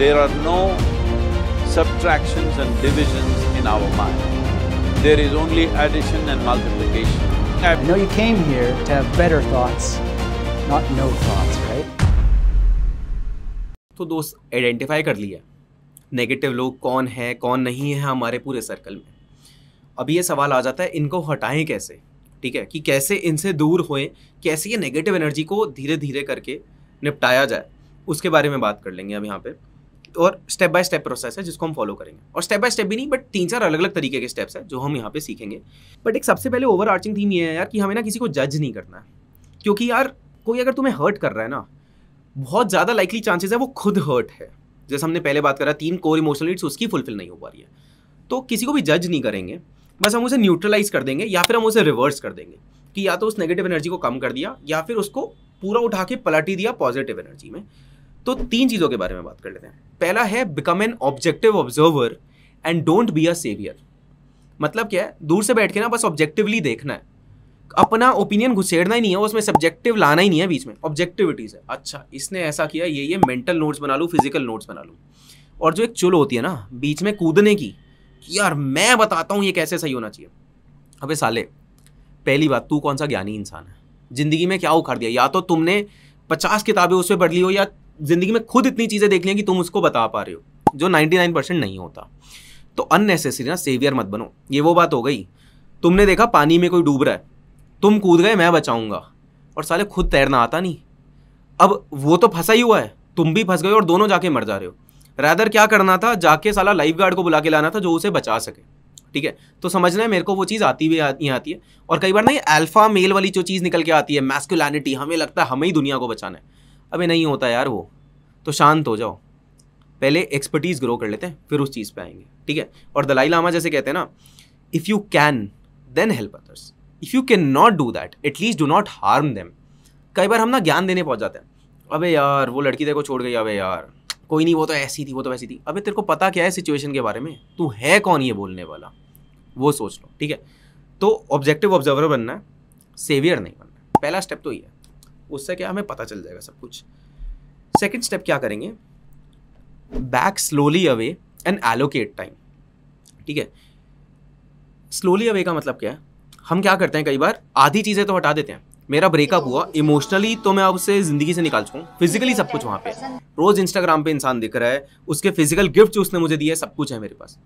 There are no subtractions and divisions in our mind. There is only addition and multiplication. I know you came here to have better thoughts, not no thoughts, right? तो दोस्त identify कर लिया negative लोग कौन है कौन नहीं है हमारे पूरे सर्कल में अब ये सवाल आ जाता है इनको हटाएं कैसे ठीक है कि कैसे इनसे दूर होए कैसे ये नेगेटिव एनर्जी को धीरे धीरे करके निपटाया जाए उसके बारे में बात कर लेंगे अब यहाँ पर और स्टेप बाय स्टेप प्रोसेस है जिसको हम फॉलो करेंगे और स्टेप बाय स्टेप भी नहीं बट तीन चार अलग अलग तरीके के स्टेप्स हैं जो हम यहाँ पे सीखेंगे बट एक सबसे पहले ओवर आर्चिंग थीम ये है यार कि हमें ना किसी को जज नहीं करना है क्योंकि यार कोई अगर तुम्हें हर्ट कर रहा है ना बहुत ज़्यादा लाइकली चांसेस है वो खुद हर्ट है जैसे हमने पहले बात करा तीन कोर इमोशनल नीड्स उसकी फुलफिल नहीं हो पा रही है तो किसी को भी जज नहीं करेंगे बस हम उसे न्यूट्रलाइज कर देंगे या फिर हम उसे रिवर्स कर देंगे कि या तो उस नेगेटिव एनर्जी को कम कर दिया या फिर उसको पूरा उठा के पलटी दिया पॉजिटिव एनर्जी में तो तीन चीज़ों के बारे में बात कर लेते हैं पहला है become an objective observer and don't be a saviour मतलब क्या है दूर से बैठ के ना बस ऑब्जेक्टिवली देखना है अपना ओपिनियन घुसेड़ना ही नहीं है उसमें सब्जेक्टिव लाना ही नहीं है बीच में ऑब्जेक्टिविटीज है अच्छा इसने ऐसा किया ये ये मेंटल नोट्स बना लूँ फिजिकल नोट्स बना लूँ और जो एक चुल होती है ना बीच में कूदने की यार मैं बताता हूँ ये कैसे सही होना चाहिए अबे साले पहली बात तू कौन सा ज्ञानी इंसान है ज़िंदगी में क्या उखाड़ दिया या तो तुमने पचास किताबें उस पर पढ़ ली हो या ज़िंदगी में खुद इतनी चीज़ें देख लिया कि तुम उसको बता पा रहे हो जो 99 परसेंट नहीं होता तो अननेसेसरी ना सेवियर मत बनो ये वो बात हो गई तुमने देखा पानी में कोई डूब रहा है तुम कूद गए मैं बचाऊंगा और साले खुद तैरना आता नहीं अब वो तो फंसा ही हुआ है तुम भी फंस गए और दोनों जाके मर जा रहे हो रैदर क्या करना था जाके साला लाइफ गार्ड को बुला के लाना था जो उसे बचा सके ठीक है तो समझना है मेरे को वो चीज़ आती भी आती आती है और कई बार ना ये अल्फ़ा मेल वाली जो चीज़ निकल के आती है मैस्कुलैनिटी हमें लगता है हमें ही दुनिया को बचाना है अबे नहीं होता यार वो तो शांत हो जाओ पहले एक्सपर्टीज़ ग्रो कर लेते हैं फिर उस चीज़ पे आएंगे ठीक है और दलाई लामा जैसे कहते हैं ना if you can then help others if you can not do that at least do not harm them कई बार हम ना ज्ञान देने पहुँच जाते हैं अबे यार वो लड़की देखो छोड़ गई अबे यार कोई नहीं वो तो ऐसी थी वो तो वैसी थी अबे तेरे को पता क्या है सिचुएशन के बारे में तू है कौन ये बोलने वाला वो सोच लो ठीक है तो ऑब्जेक्टिव ऑब्जर्वर बनना है सेवियर नहीं बनना पहला स्टेप तो ये है उससे क्या हमें पता चल जाएगा सब कुछ सेकेंड स्टेप क्या करेंगे back slowly away and allocate time ठीक है स्लोली अवे का मतलब क्या है हम क्या करते हैं कई बार आधी चीज़ें तो हटा देते हैं मेरा ब्रेकअप हुआ इमोशनली तो मैं अब उसे ज़िंदगी से निकाल चुका हूँ फिजिकली सब कुछ वहाँ पे रोज़ इंस्टाग्राम पे इंसान दिख रहा है उसके फिजिकल गिफ्ट उसने मुझे दिए सब कुछ है मेरे पास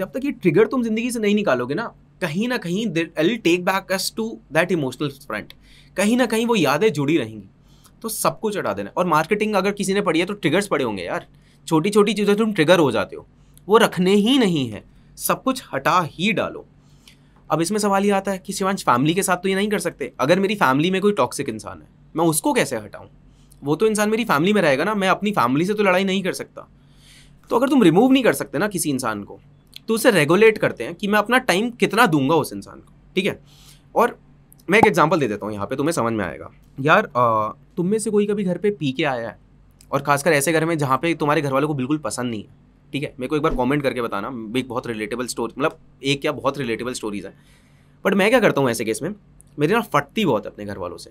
जब तक ये ट्रिगर तुम ज़िंदगी से नहीं निकालोगे ना कहीं ना कहीं एल take back us to that emotional front कहीं ना कहीं वो यादें जुड़ी रहेंगी तो सबको चढ़ा देना और मार्केटिंग अगर किसी ने पढ़ी है तो ट्रिगर्स पड़े होंगे यार छोटी छोटी चीज़ें तुम ट्रिगर हो जाते हो वो रखने ही नहीं है सब कुछ हटा ही डालो अब इसमें सवाल ये आता है कि शिवांश फैमिली के साथ तो ये नहीं कर सकते अगर मेरी फैमिली में कोई टॉक्सिक इंसान है मैं उसको कैसे हटाऊँ वो तो इंसान मेरी फैमिली में रहेगा ना मैं अपनी फैमिली से तो लड़ाई नहीं कर सकता तो अगर तुम रिमूव नहीं कर सकते ना किसी इंसान को तो उसे रेगुलेट करते हैं कि मैं अपना टाइम कितना दूंगा उस इंसान को ठीक है और मैं एक एग्जाम्पल दे देता हूँ यहाँ पे तुम्हें समझ में आएगा यार तुम में से कोई कभी घर पे पी के आया है और खासकर ऐसे घर में जहाँ पे तुम्हारे घर वालों को बिल्कुल पसंद नहीं है ठीक है मेरे को एक बार कमेंट करके बताना एक बहुत रिलेटेबल स्टोरी मतलब एक या बहुत रिलेटेबल स्टोरीज़ है बट मैं क्या करता हूँ ऐसे केस में मेरी ना फटती बहुत है अपने घर वालों से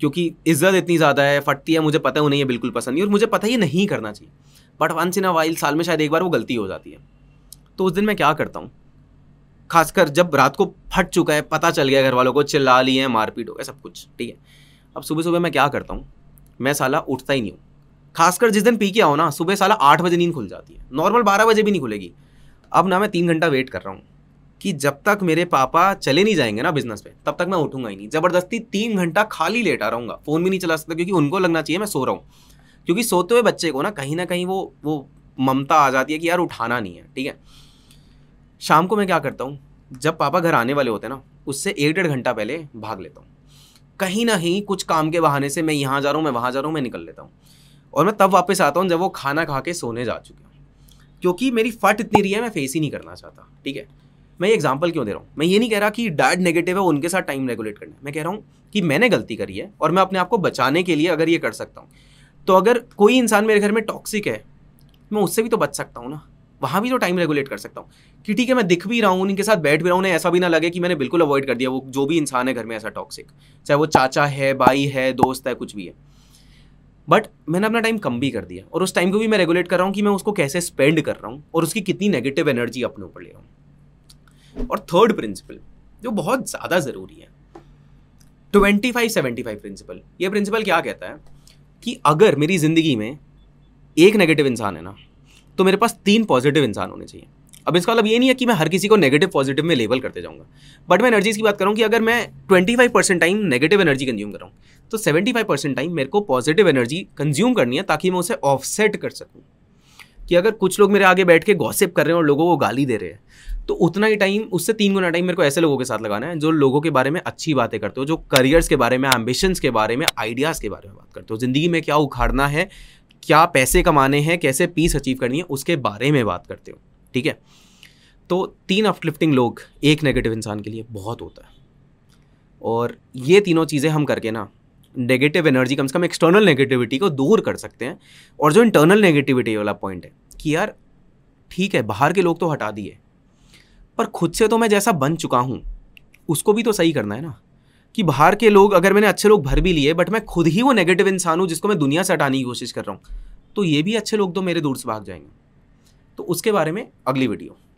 क्योंकि इज्जत इतनी ज़्यादा है फटती है मुझे पता है उन्हें ये बिल्कुल पसंद नहीं और मुझे पता ही ये नहीं करना चाहिए but once in a while साल में शायद एक बार वो गलती हो जाती है तो उस दिन मैं क्या करता हूँ खासकर जब रात को फट चुका है पता चल गया घर वालों को चिल्ला लिए हैं मारपीट हो गया सब कुछ ठीक है अब सुबह सुबह मैं क्या करता हूँ मैं साला उठता ही नहीं हूँ खासकर जिस दिन पी के आओ ना सुबह साला आठ बजे नींद खुल जाती है नॉर्मल बारह बजे भी नहीं खुलेगी अब ना मैं तीन घंटा वेट कर रहा हूँ कि जब तक मेरे पापा चले नहीं जाएंगे ना बिजनेस पे तब तक मैं उठूंगा ही नहीं ज़बरदस्ती तीन घंटा खाली लेट आ रहूँगा फ़ोन भी नहीं चला सकता क्योंकि उनको लगना चाहिए मैं सो रहा हूँ क्योंकि सोते हुए बच्चे को ना कहीं ना कहीं वो वो ममता आ जाती है कि यार उठाना नहीं है ठीक है शाम को मैं क्या करता हूँ जब पापा घर आने वाले होते हैं ना उससे एक डेढ़ घंटा पहले भाग लेता हूँ कहीं ना कहीं कुछ काम के बहाने से मैं यहाँ जा रहा हूँ मैं वहाँ जा रहा हूँ मैं निकल लेता हूँ और मैं तब वापस आता हूँ जब वो खाना खा के सोने जा चुके हूँ क्योंकि मेरी फट इतनी रही है मैं फेस ही नहीं करना चाहता ठीक है मैं ये एग्जाम्पल क्यों दे रहा हूँ मैं ये नहीं कह रहा कि डैड नेगेटिव है उनके साथ टाइम रेगुलेट करना मैं कह रहा हूँ कि मैंने गलती करी है और मैं अपने आप को बचाने के लिए अगर ये कर सकता हूँ तो अगर कोई इंसान मेरे घर में टॉक्सिक है मैं उससे भी तो बच सकता हूँ ना वहाँ भी तो टाइम रेगुलेट कर सकता हूँ कि ठीक है मैं दिख भी रहा हूँ उनके साथ बैठ भी रहा हूँ ऐसा भी ना लगे कि मैंने बिल्कुल अवॉइड कर दिया वो जो भी इंसान है घर में ऐसा टॉक्सिक चाहे वो चाचा है भाई है दोस्त है कुछ भी है बट मैंने अपना टाइम कम भी कर दिया और उस टाइम को भी मैं रेगुलेट कर रहा हूँ कि मैं उसको कैसे स्पेंड कर रहा हूँ और उसकी कितनी नेगेटिव एनर्जी अपने ऊपर ले रहा हूँ और थर्ड प्रिंसिपल जो बहुत ज़्यादा ज़रूरी है twenty five seventy five principle ये प्रिंसिपल क्या कहता है कि अगर मेरी ज़िंदगी में एक नेगेटिव इंसान है ना तो मेरे पास तीन पॉजिटिव इंसान होने चाहिए अब इसका मतलब ये नहीं है कि मैं हर किसी को नेगेटिव पॉजिटिव में लेबल करते जाऊंगा बट मैं एनर्जीज की बात करूँ कि अगर मैं 25 percent time negative energy consume कराऊँ तो 75 परसेंट टाइम मेरे को पॉजिटिव एनर्जी कंज्यूम करनी है ताकि मैं उसे ऑफसेट कर सकूँ कि अगर कुछ लोग मेरे आगे बैठ के गॉसिप कर रहे हैं और लोगों को गाली दे रहे हैं तो उतना ही टाइम उससे तीन गुना टाइम मेरे को ऐसे लोगों के साथ लगाना है जो लोगों के बारे में अच्छी बातें करते हो जो करियर्स के बारे में एम्बिशंस के बारे में आइडियाज़ के बारे में बात करते हो ज़िंदगी में क्या उखाड़ना है क्या पैसे कमाने हैं कैसे पीस अचीव करनी है उसके बारे में बात करते हो ठीक है तो तीन अपलिफ्टिंग लोग एक नेगेटिव इंसान के लिए बहुत होता है और ये तीनों चीज़ें हम करके ना नेगेटिव एनर्जी कम से कम एक्सटर्नल नेगेटिविटी को दूर कर सकते हैं और जो इंटरनल नेगेटिविटी वाला पॉइंट है कि यार ठीक है बाहर के लोग तो हटा दिए पर खुद से तो मैं जैसा बन चुका हूँ उसको भी तो सही करना है ना कि बाहर के लोग अगर मैंने अच्छे लोग भर भी लिए बट मैं खुद ही वो नेगेटिव इंसान हूँ जिसको मैं दुनिया से हटाने की कोशिश कर रहा हूँ तो ये भी अच्छे लोग तो मेरे दूर से भाग जाएंगे तो उसके बारे में अगली वीडियो